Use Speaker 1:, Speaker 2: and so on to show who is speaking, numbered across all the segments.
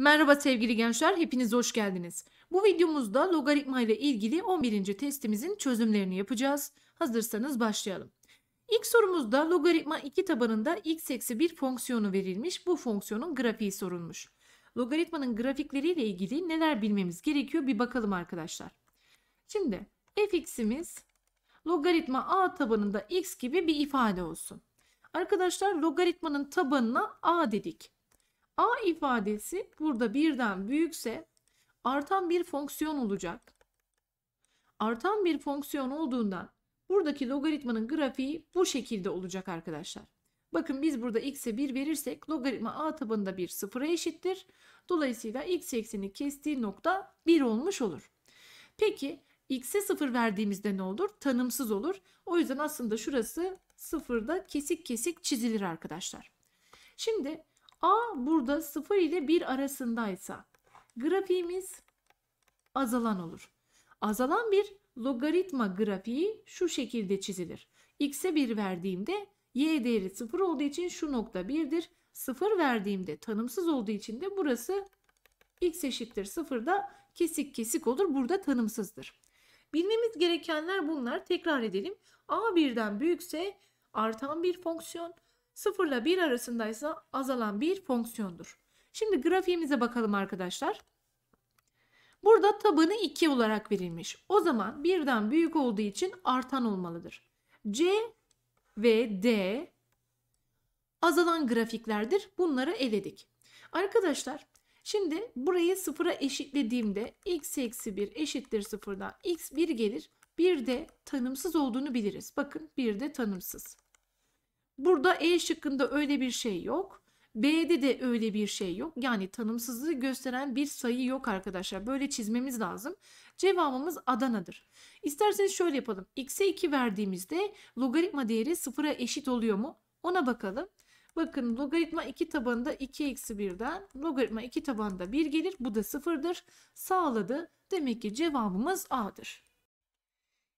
Speaker 1: Merhaba sevgili gençler, hepiniz hoş geldiniz. Bu videomuzda logaritma ile ilgili 11. testimizin çözümlerini yapacağız. Hazırsanız başlayalım. İlk sorumuzda logaritma 2 tabanında x eksi bir fonksiyonu verilmiş. Bu fonksiyonun grafiği sorulmuş. Logaritmanın grafikleriyle ilgili neler bilmemiz gerekiyor bir bakalım arkadaşlar. Şimdi fx'imiz logaritma a tabanında x gibi bir ifade olsun. Arkadaşlar logaritmanın tabanına a dedik. A ifadesi burada birden büyükse artan bir fonksiyon olacak. Artan bir fonksiyon olduğundan buradaki logaritmanın grafiği bu şekilde olacak arkadaşlar. Bakın biz burada x'e 1 verirsek logaritma a tabanında bir sıfıra eşittir. Dolayısıyla x ekseni kestiği nokta 1 olmuş olur. Peki x'e 0 verdiğimizde ne olur? Tanımsız olur. O yüzden aslında şurası 0'da kesik kesik çizilir arkadaşlar. Şimdi A burada 0 ile 1 arasındaysa grafiğimiz azalan olur. Azalan bir logaritma grafiği şu şekilde çizilir. X'e 1 verdiğimde y değeri 0 olduğu için şu nokta 1'dir. 0 verdiğimde tanımsız olduğu için de burası x eşittir 0'da kesik kesik olur. Burada tanımsızdır. Bilmemiz gerekenler bunlar. Tekrar edelim. A birden büyükse artan bir fonksiyon. 0 ile 1 arasındaysa azalan bir fonksiyondur. Şimdi grafiğimize bakalım arkadaşlar. Burada tabanı 2 olarak verilmiş. O zaman birden büyük olduğu için artan olmalıdır. C ve D azalan grafiklerdir. Bunları eledik. Arkadaşlar şimdi burayı 0'a eşitlediğimde x eksi 1 eşittir 0'dan x 1 gelir. Bir de tanımsız olduğunu biliriz. Bakın bir de tanımsız. Burada E şıkkında öyle bir şey yok. B'de de öyle bir şey yok. Yani tanımsızlığı gösteren bir sayı yok arkadaşlar. Böyle çizmemiz lazım. Cevabımız Adana'dır. İsterseniz şöyle yapalım. X'e 2 verdiğimizde logaritma değeri 0'a eşit oluyor mu? Ona bakalım. Bakın logaritma 2 tabanında 2 eksi 1'den logaritma 2 tabanında 1 gelir. Bu da 0'dır. Sağladı. Demek ki cevabımız A'dır.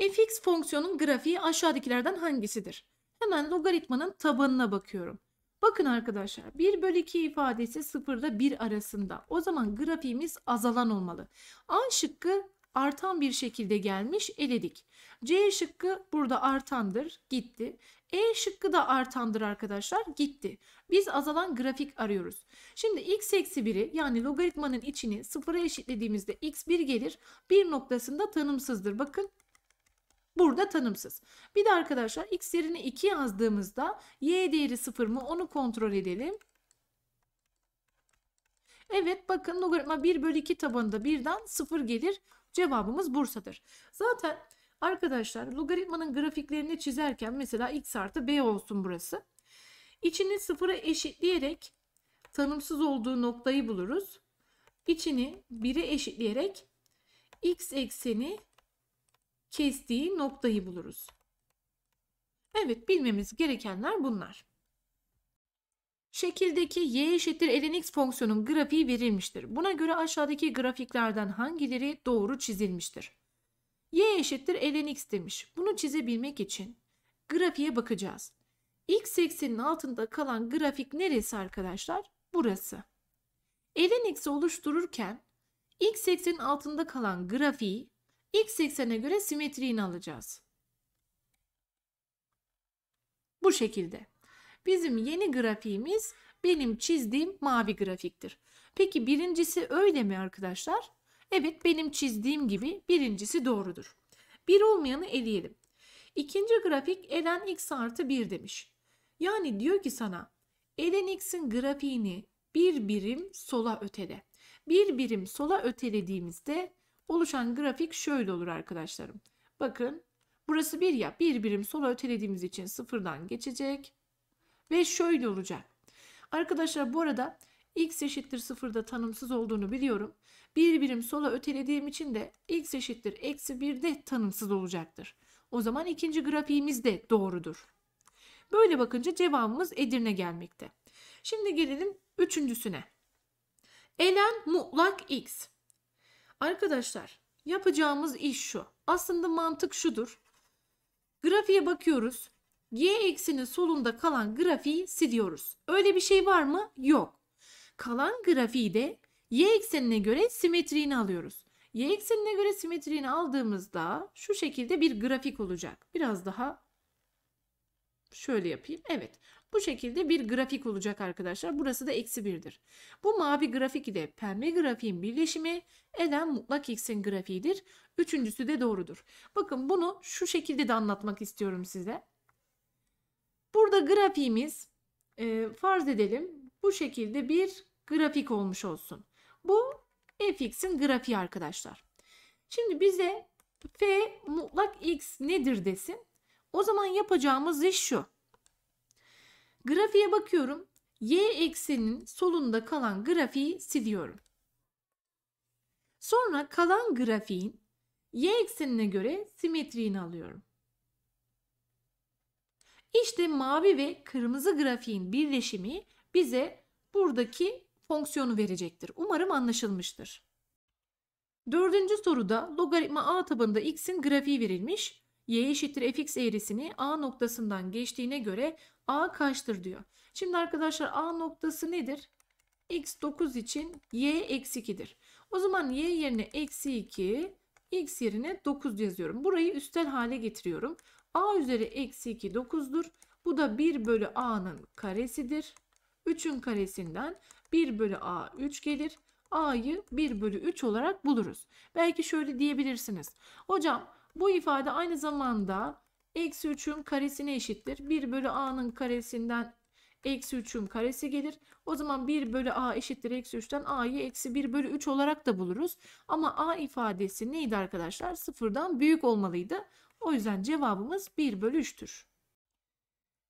Speaker 1: fx fonksiyonun grafiği aşağıdakilerden hangisidir? Hemen logaritmanın tabanına bakıyorum. Bakın arkadaşlar 1 bölü 2 ifadesi 0 ile 1 arasında. O zaman grafiğimiz azalan olmalı. A şıkkı artan bir şekilde gelmiş eledik. C şıkkı burada artandır gitti. E şıkkı da artandır arkadaşlar gitti. Biz azalan grafik arıyoruz. Şimdi x eksi 1'i yani logaritmanın içini sıfıra eşitlediğimizde x1 gelir. Bir noktasında tanımsızdır. Bakın Burada tanımsız. Bir de arkadaşlar x yerine 2 yazdığımızda y değeri 0 mı onu kontrol edelim. Evet bakın logaritma 1 bölü 2 tabanında birden 0 gelir. Cevabımız Bursa'dır. Zaten arkadaşlar logaritmanın grafiklerini çizerken mesela x artı b olsun burası. İçini sıfıra eşitleyerek tanımsız olduğu noktayı buluruz. İçini 1'e eşitleyerek x ekseni kestiği noktayı buluruz. Evet bilmemiz gerekenler bunlar. Şekildeki y eşittir ln x fonksiyonun grafiği verilmiştir. Buna göre aşağıdaki grafiklerden hangileri doğru çizilmiştir? y eşittir ln x demiş. Bunu çizebilmek için grafiğe bakacağız. x eksenin altında kalan grafik neresi arkadaşlar? Burası. ln x oluştururken x eksenin altında kalan grafiği x eksene göre simetriğini alacağız. Bu şekilde. Bizim yeni grafiğimiz benim çizdiğim mavi grafiktir. Peki birincisi öyle mi arkadaşlar? Evet benim çizdiğim gibi birincisi doğrudur. Bir olmayanı eleyelim. İkinci grafik elen x artı 1 demiş. Yani diyor ki sana elen x'in grafiğini bir birim sola ötele. Bir birim sola ötelediğimizde Oluşan grafik şöyle olur arkadaşlarım. Bakın burası bir ya bir birim sola ötelediğimiz için sıfırdan geçecek ve şöyle olacak. Arkadaşlar bu arada x eşittir sıfırda tanımsız olduğunu biliyorum. Bir birim sola ötelediğim için de x eşittir eksi bir de tanımsız olacaktır. O zaman ikinci grafiğimiz de doğrudur. Böyle bakınca cevabımız Edirne gelmekte. Şimdi gelelim üçüncüsüne. Elen mutlak x. Arkadaşlar yapacağımız iş şu. Aslında mantık şudur. Grafiğe bakıyoruz. Y eksinin solunda kalan grafiği siliyoruz. Öyle bir şey var mı? Yok. Kalan grafiği de y eksenine göre simetriğini alıyoruz. Y eksenine göre simetriğini aldığımızda şu şekilde bir grafik olacak. Biraz daha şöyle yapayım. Evet. Bu şekilde bir grafik olacak arkadaşlar. Burası da eksi 1'dir. Bu mavi grafik ile pembe grafiğin birleşimi eden mutlak x'in grafiğidir. Üçüncüsü de doğrudur. Bakın bunu şu şekilde de anlatmak istiyorum size. Burada grafiğimiz e, farz edelim bu şekilde bir grafik olmuş olsun. Bu fx'in grafiği arkadaşlar. Şimdi bize f mutlak x nedir desin. O zaman yapacağımız iş şu. Grafiğe bakıyorum. Y ekseninin solunda kalan grafiği siliyorum. Sonra kalan grafiğin y eksenine göre simetriğini alıyorum. İşte mavi ve kırmızı grafiğin birleşimi bize buradaki fonksiyonu verecektir. Umarım anlaşılmıştır. Dördüncü soruda logaritma a tabanında x'in grafiği verilmiş y eşittir fx eğrisini a noktasından geçtiğine göre a kaçtır diyor. Şimdi arkadaşlar a noktası nedir? x 9 için y eksi 2'dir. O zaman y yerine eksi 2, x yerine 9 yazıyorum. Burayı üstel hale getiriyorum. a üzeri eksi 2 9'dur. Bu da 1 bölü a'nın karesidir. 3'ün karesinden 1 bölü a 3 gelir. a'yı 1 bölü 3 olarak buluruz. Belki şöyle diyebilirsiniz. Hocam bu ifade aynı zamanda eksi 3'ün karesine eşittir. 1 bölü a'nın karesinden eksi 3'ün karesi gelir. O zaman 1 bölü a eşittir eksi 3'ten a'yı eksi 1 bölü 3 olarak da buluruz. Ama a ifadesi neydi arkadaşlar? Sıfırdan büyük olmalıydı. O yüzden cevabımız 1 bölü 3'tür.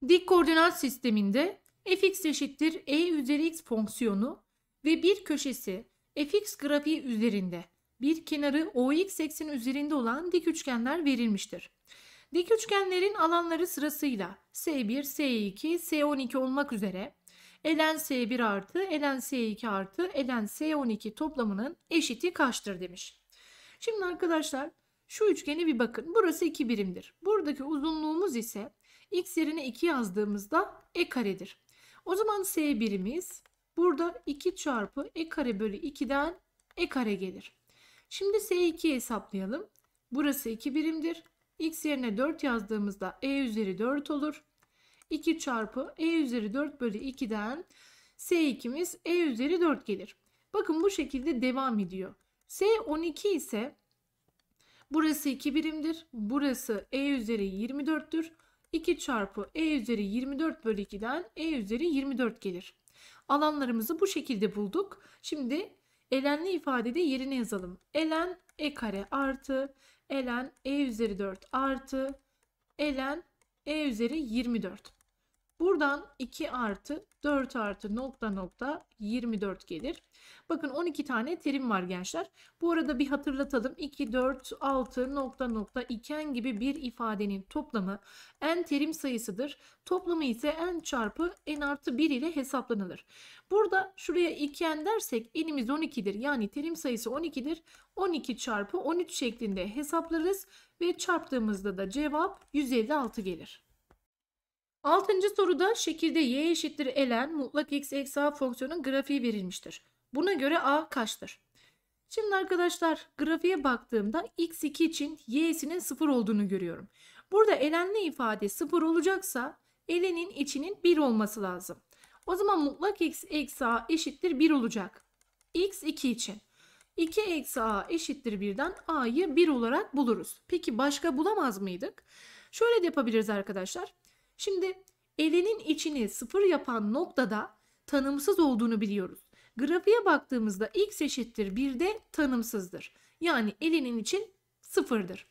Speaker 1: Dik koordinat sisteminde fx eşittir e üzeri x fonksiyonu ve bir köşesi fx grafiği üzerinde bir kenarı OX ekseni üzerinde olan dik üçgenler verilmiştir. Dik üçgenlerin alanları sırasıyla S1, S2, S12 olmak üzere elen S1 artı elen S2 artı elen S12 toplamının eşiti kaçtır demiş. Şimdi arkadaşlar şu üçgene bir bakın. Burası 2 birimdir. Buradaki uzunluğumuz ise x yerine 2 yazdığımızda e karedir. O zaman S 1imiz burada 2 çarpı e kare bölü 2'den e kare gelir. Şimdi S2'yi hesaplayalım. Burası 2 birimdir. X yerine 4 yazdığımızda E üzeri 4 olur. 2 çarpı E üzeri 4 bölü 2'den S2'miz E üzeri 4 gelir. Bakın bu şekilde devam ediyor. S12 ise burası 2 birimdir. Burası E üzeri 24'tür. 2 çarpı E üzeri 24 bölü 2'den E üzeri 24 gelir. Alanlarımızı bu şekilde bulduk. Şimdi Elenli ifadede yerine yazalım. Elen e kare artı elen e üzeri 4 artı elen e üzeri 24. Buradan 2 artı 4 artı nokta nokta 24 gelir. Bakın 12 tane terim var gençler. Bu arada bir hatırlatalım. 2, 4, 6, nokta nokta iken gibi bir ifadenin toplamı en terim sayısıdır. Toplamı ise en çarpı en artı 1 ile hesaplanılır. Burada şuraya iken n dersek n'imiz 12'dir. Yani terim sayısı 12'dir. 12 çarpı 13 şeklinde hesaplarız ve çarptığımızda da cevap 156 gelir. Altıncı soruda şekilde y eşittir elen mutlak x eksi a fonksiyonun grafiği verilmiştir. Buna göre a kaçtır? Şimdi arkadaşlar grafiğe baktığımda x2 için y'sinin 0 olduğunu görüyorum. Burada elenli ifade 0 olacaksa elenin içinin 1 olması lazım. O zaman mutlak x eksi a eşittir 1 olacak. x2 için. 2 eksi a eşittir 1'den a'yı 1 olarak buluruz. Peki başka bulamaz mıydık? Şöyle de yapabiliriz arkadaşlar. Şimdi elinin içini sıfır yapan noktada tanımsız olduğunu biliyoruz. Grafiğe baktığımızda x eşittir 1 de tanımsızdır. Yani elinin için sıfırdır.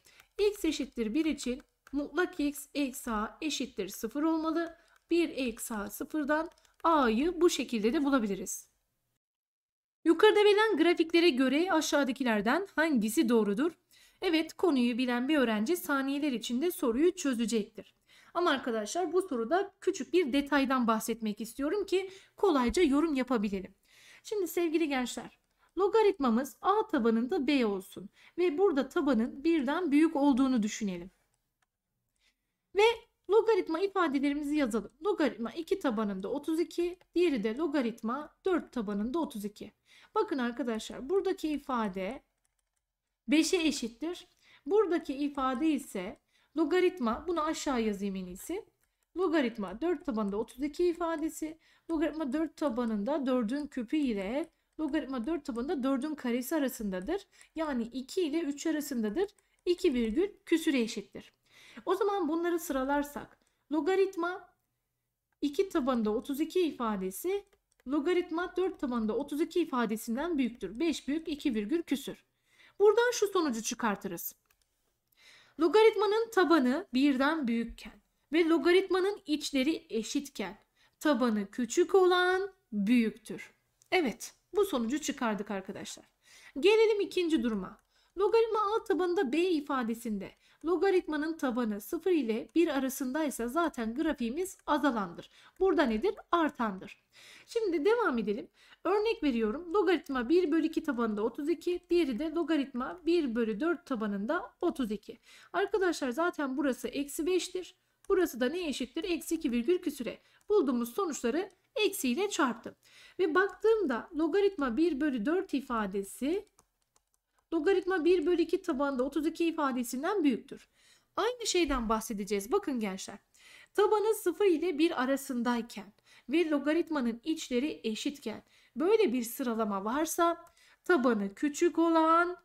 Speaker 1: x eşittir 1 için mutlak x eksi eşittir sıfır olmalı. 1 eksi sıfırdan a'yı bu şekilde de bulabiliriz. Yukarıda verilen grafiklere göre aşağıdakilerden hangisi doğrudur? Evet konuyu bilen bir öğrenci saniyeler içinde soruyu çözecektir. Ama arkadaşlar bu soruda küçük bir detaydan bahsetmek istiyorum ki kolayca yorum yapabilelim. Şimdi sevgili gençler logaritmamız a tabanında b olsun ve burada tabanın birden büyük olduğunu düşünelim. Ve logaritma ifadelerimizi yazalım. Logaritma 2 tabanında 32, diğeri de logaritma 4 tabanında 32. Bakın arkadaşlar buradaki ifade 5'e eşittir. Buradaki ifade ise Logaritma bunu aşağı yazayım en iyisi. Logaritma 4 tabanında 32 ifadesi. Logaritma 4 tabanında 4'ün küpü ile logaritma 4 tabanında 4'ün karesi arasındadır. Yani 2 ile 3 arasındadır. 2 virgül küsüre eşittir. O zaman bunları sıralarsak logaritma 2 tabanında 32 ifadesi logaritma 4 tabanında 32 ifadesinden büyüktür. 5 büyük 2 virgül küsür. Buradan şu sonucu çıkartırız. Logaritmanın tabanı birden büyükken ve logaritmanın içleri eşitken tabanı küçük olan büyüktür. Evet bu sonucu çıkardık arkadaşlar. Gelelim ikinci duruma. Logaritma alt tabanında b ifadesinde Logaritmanın tabanı 0 ile 1 arasında ise zaten grafiğimiz azalandır. Burada nedir? Artandır. Şimdi devam edelim. Örnek veriyorum. Logaritma 1 bölü 2 tabanında 32. Diğeri de logaritma 1 bölü 4 tabanında 32. Arkadaşlar zaten burası eksi 5'tir. Burası da ne eşittir? Eksi 2 virgül küsüre. Bulduğumuz sonuçları eksiyle çarptım. Ve baktığımda logaritma 1 bölü 4 ifadesi Logaritma 1 bölü 2 tabanında 32 ifadesinden büyüktür. Aynı şeyden bahsedeceğiz. Bakın gençler. Tabanı 0 ile 1 arasındayken ve logaritmanın içleri eşitken böyle bir sıralama varsa tabanı küçük olan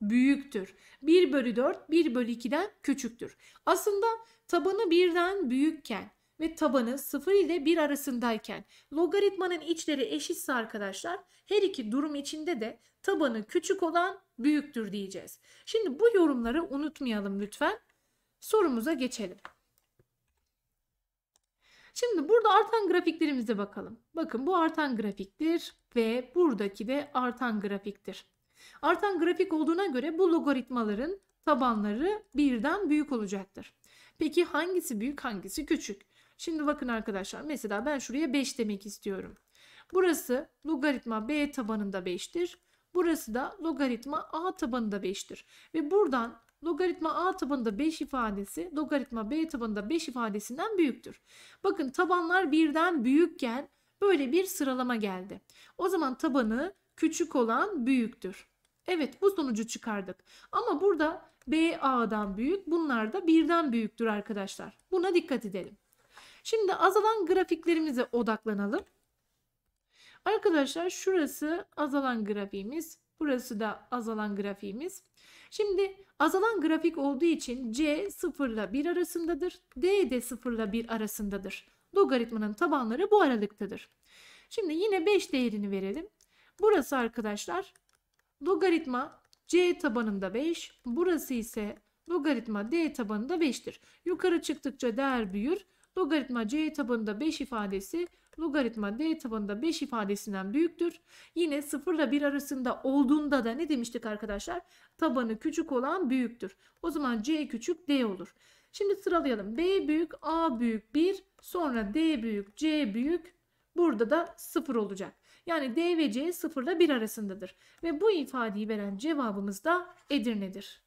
Speaker 1: büyüktür. 1 bölü 4 1 bölü 2'den küçüktür. Aslında tabanı 1'den büyükken ve tabanı 0 ile 1 arasındayken logaritmanın içleri eşitse arkadaşlar her iki durum içinde de tabanı küçük olan büyüktür diyeceğiz. Şimdi bu yorumları unutmayalım lütfen. Sorumuza geçelim. Şimdi burada artan grafiklerimize bakalım. Bakın bu artan grafiktir ve buradaki de artan grafiktir. Artan grafik olduğuna göre bu logaritmaların tabanları birden büyük olacaktır. Peki hangisi büyük hangisi küçük? Şimdi bakın arkadaşlar mesela ben şuraya 5 demek istiyorum. Burası logaritma b tabanında 5'tir. Burası da logaritma a tabanında 5'tir. Ve buradan logaritma a tabanında 5 ifadesi logaritma b tabanında 5 ifadesinden büyüktür. Bakın tabanlar birden büyükken böyle bir sıralama geldi. O zaman tabanı küçük olan büyüktür. Evet bu sonucu çıkardık. Ama burada B A'dan büyük bunlar da birden büyüktür arkadaşlar. Buna dikkat edelim. Şimdi azalan grafiklerimize odaklanalım. Arkadaşlar şurası azalan grafiğimiz. Burası da azalan grafiğimiz. Şimdi azalan grafik olduğu için C 0 ile 1 arasındadır. D de 0 ile 1 arasındadır. Logaritmanın tabanları bu aralıktadır. Şimdi yine 5 değerini verelim. Burası arkadaşlar logaritma C tabanında 5. Burası ise logaritma D tabanında 5'tir. Yukarı çıktıkça değer büyür. Logaritma c tabanında 5 ifadesi logaritma d tabanında 5 ifadesinden büyüktür. Yine 0 ile 1 arasında olduğunda da ne demiştik arkadaşlar? Tabanı küçük olan büyüktür. O zaman c küçük d olur. Şimdi sıralayalım. B büyük, A büyük 1, sonra D büyük, C büyük. Burada da 0 olacak. Yani D ve C 0 ile 1 arasındadır. Ve bu ifadeyi veren cevabımız da Edirne'dir.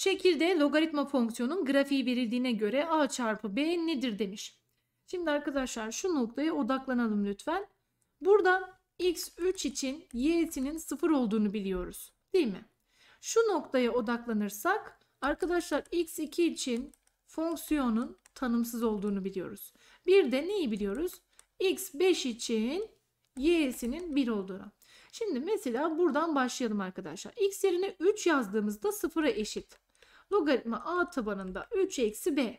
Speaker 1: Şekilde logaritma fonksiyonun grafiği verildiğine göre a çarpı b nedir demiş. Şimdi arkadaşlar şu noktaya odaklanalım lütfen. Burada x3 için y'sinin 0 olduğunu biliyoruz değil mi? Şu noktaya odaklanırsak arkadaşlar x2 için fonksiyonun tanımsız olduğunu biliyoruz. Bir de neyi biliyoruz? x5 için y'sinin 1 olduğunu. Şimdi mesela buradan başlayalım arkadaşlar. x yerine 3 yazdığımızda 0'a eşit logaritma a tabanında 3 eksi b.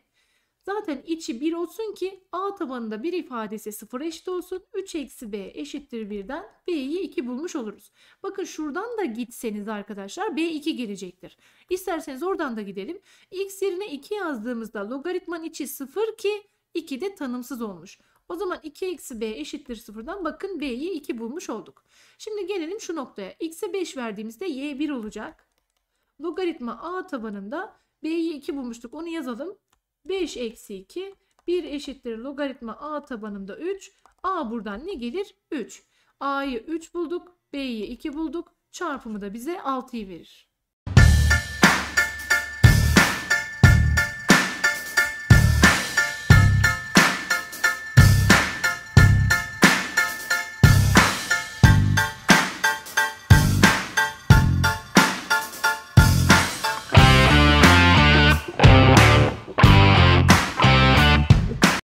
Speaker 1: Zaten içi 1 olsun ki a tabanında bir ifadesi 0 eşit olsun. 3 eksi b eşittir 1'den b'yi 2 bulmuş oluruz. Bakın şuradan da gitseniz arkadaşlar b 2 gelecektir. İsterseniz oradan da gidelim. x yerine 2 yazdığımızda logaritmanın içi 0 ki 2 de tanımsız olmuş. O zaman 2 eksi b eşittir 0'dan bakın b'yi 2 bulmuş olduk. Şimdi gelelim şu noktaya. x'e 5 verdiğimizde y 1 olacak logaritma a tabanında b'yi 2 bulmuştuk onu yazalım. 5 eksi 2 1 eşittir logaritma a tabanında 3. a buradan ne gelir? 3. a'yı 3 bulduk. b'yi 2 bulduk. Çarpımı da bize 6'yı verir.